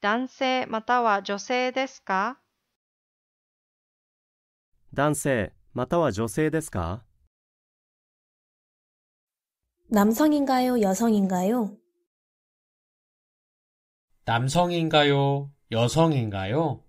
男性または女性ですか男性または女性ですか男性인가요여성인가요남성인가요여성인가요